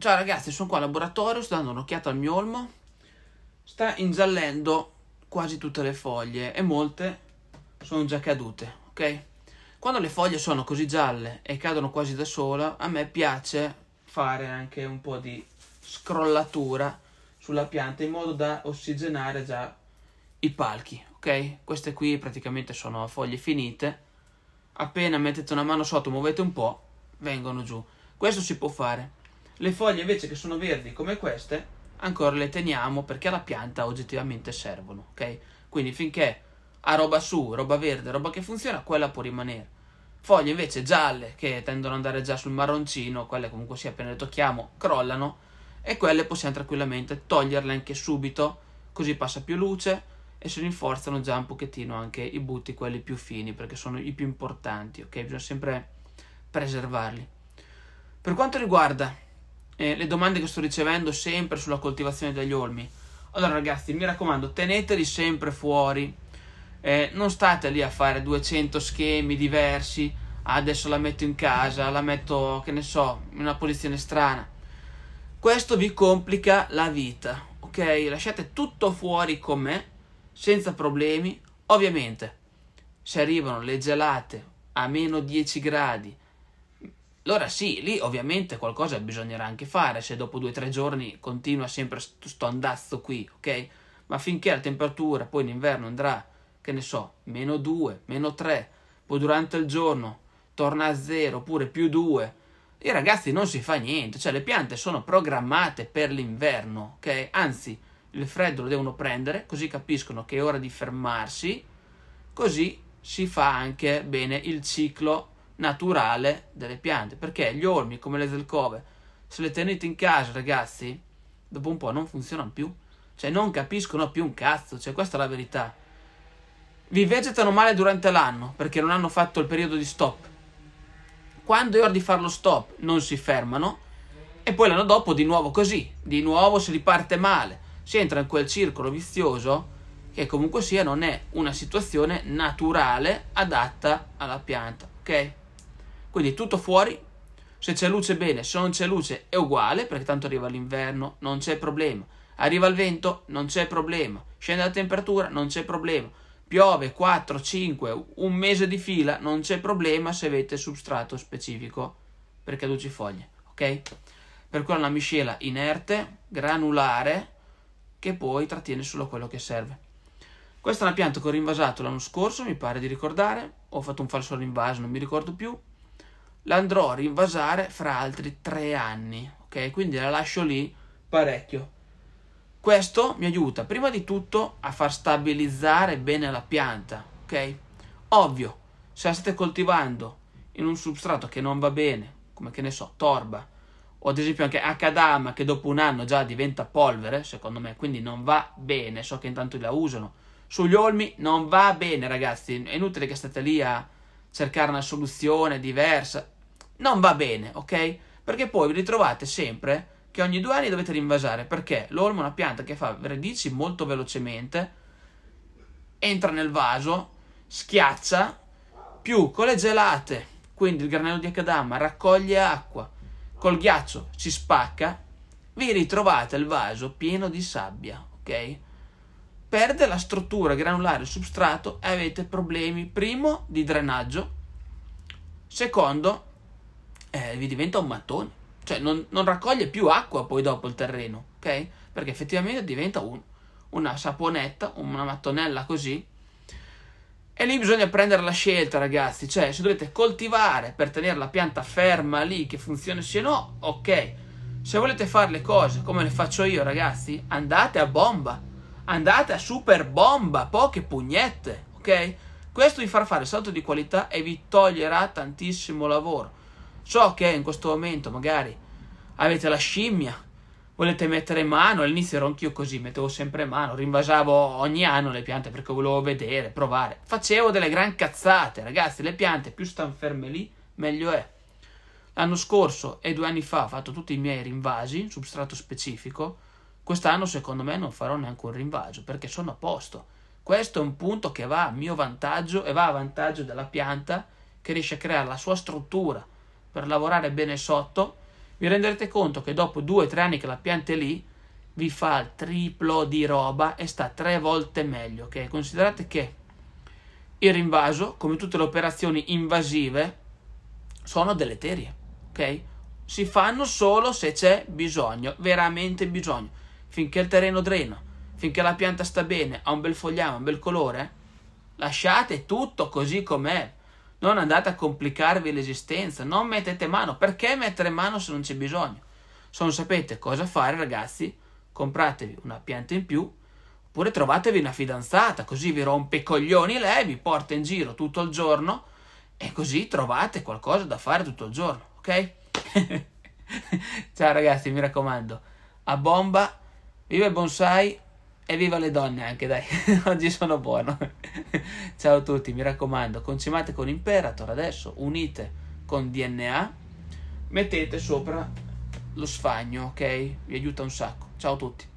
Ciao ragazzi, sono qua al laboratorio, sto dando un'occhiata al mio olmo. Sta ingiallendo quasi tutte le foglie e molte sono già cadute, ok? Quando le foglie sono così gialle e cadono quasi da sola, a me piace fare anche un po' di scrollatura sulla pianta in modo da ossigenare già i palchi, ok? Queste qui praticamente sono foglie finite. Appena mettete una mano sotto, muovete un po', vengono giù. Questo si può fare. Le foglie invece che sono verdi come queste ancora le teniamo perché alla pianta oggettivamente servono, ok? Quindi finché ha roba su, roba verde, roba che funziona, quella può rimanere. Foglie invece gialle che tendono ad andare già sul marroncino, quelle comunque sia appena le tocchiamo, crollano e quelle possiamo tranquillamente toglierle anche subito, così passa più luce e si rinforzano già un pochettino anche i butti, quelli più fini, perché sono i più importanti, ok? Bisogna sempre preservarli. Per quanto riguarda eh, le domande che sto ricevendo sempre sulla coltivazione degli olmi. Allora ragazzi, mi raccomando, teneteli sempre fuori. Eh, non state lì a fare 200 schemi diversi. Adesso la metto in casa, la metto, che ne so, in una posizione strana. Questo vi complica la vita, ok? Lasciate tutto fuori con me, senza problemi. Ovviamente, se arrivano le gelate a meno 10 gradi, allora sì, lì ovviamente qualcosa bisognerà anche fare, se dopo due o tre giorni continua sempre questo andazzo qui, ok? Ma finché la temperatura poi in inverno andrà, che ne so, meno 2, meno 3, poi durante il giorno torna a 0 oppure più 2, i ragazzi non si fa niente, cioè le piante sono programmate per l'inverno, ok? Anzi, il freddo lo devono prendere, così capiscono che è ora di fermarsi, così si fa anche bene il ciclo naturale delle piante, perché gli ormi, come le zelcove, se le tenete in casa ragazzi, dopo un po' non funzionano più, cioè non capiscono più un cazzo, cioè questa è la verità. Vi vegetano male durante l'anno perché non hanno fatto il periodo di stop. Quando è ora di fare lo stop non si fermano e poi l'anno dopo di nuovo così, di nuovo si riparte male, si entra in quel circolo vizioso che comunque sia non è una situazione naturale adatta alla pianta, ok? Quindi tutto fuori, se c'è luce bene, se non c'è luce è uguale, perché tanto arriva l'inverno, non c'è problema. Arriva il vento, non c'è problema. Scende la temperatura, non c'è problema. Piove 4, 5, un mese di fila, non c'è problema se avete substrato specifico per caducifoglie, ok? Per cui è una miscela inerte, granulare, che poi trattiene solo quello che serve. Questa è una pianta che ho rinvasato l'anno scorso, mi pare di ricordare, ho fatto un falso rinvaso, non mi ricordo più, la andrò a rinvasare fra altri tre anni, ok? Quindi la lascio lì parecchio. Questo mi aiuta prima di tutto a far stabilizzare bene la pianta, ok? Ovvio, se la state coltivando in un substrato che non va bene, come che ne so, torba, o ad esempio anche Akadama che dopo un anno già diventa polvere, secondo me, quindi non va bene, so che intanto la usano, sugli olmi non va bene ragazzi, è inutile che state lì a cercare una soluzione diversa, non va bene, ok? Perché poi vi ritrovate sempre che ogni due anni dovete rinvasare, perché l'olmo è una pianta che fa radici molto velocemente, entra nel vaso, schiaccia, più con le gelate, quindi il granello di Akadama raccoglie acqua, col ghiaccio si spacca, vi ritrovate il vaso pieno di sabbia, ok? Perde la struttura granulare il substrato e avete problemi, primo, di drenaggio, secondo, eh, diventa un mattone. Cioè non, non, raccoglie più acqua poi dopo il terreno, ok? Perché effettivamente diventa un, una saponetta, una mattonella così. E lì bisogna prendere la scelta, ragazzi. Cioè, se dovete coltivare per tenere la pianta ferma lì, che funzioni se no, ok. Se volete fare le cose come le faccio io, ragazzi, andate a bomba. Andate a super bomba, poche pugnette, ok? Questo vi farà fare il salto di qualità e vi toglierà tantissimo lavoro. So che in questo momento magari avete la scimmia, volete mettere in mano, all'inizio ero anch'io così, mettevo sempre in mano, rinvasavo ogni anno le piante perché volevo vedere, provare. Facevo delle gran cazzate, ragazzi, le piante più stanno ferme lì, meglio è. L'anno scorso e due anni fa ho fatto tutti i miei rinvasi, substrato specifico, Quest'anno secondo me non farò neanche un rinvaso perché sono a posto. Questo è un punto che va a mio vantaggio e va a vantaggio della pianta che riesce a creare la sua struttura per lavorare bene sotto, vi renderete conto che dopo 2-3 anni che la pianta è lì vi fa il triplo di roba e sta tre volte meglio. Okay? Considerate che il rinvaso, come tutte le operazioni invasive, sono deleterie. Okay? Si fanno solo se c'è bisogno, veramente bisogno. Finché il terreno drena, finché la pianta sta bene, ha un bel fogliame, un bel colore, lasciate tutto così com'è non andate a complicarvi l'esistenza, non mettete mano. Perché mettere mano se non c'è bisogno? Se non sapete cosa fare, ragazzi, compratevi una pianta in più oppure trovatevi una fidanzata, così vi rompe i coglioni lei, vi porta in giro tutto il giorno e così trovate qualcosa da fare tutto il giorno, ok? Ciao ragazzi, mi raccomando, a bomba, viva il bonsai! E viva le donne anche, dai, oggi sono buono. Ciao a tutti, mi raccomando, concimate con Imperator adesso, unite con DNA, mettete sopra lo sfagno, ok? Vi aiuta un sacco. Ciao a tutti.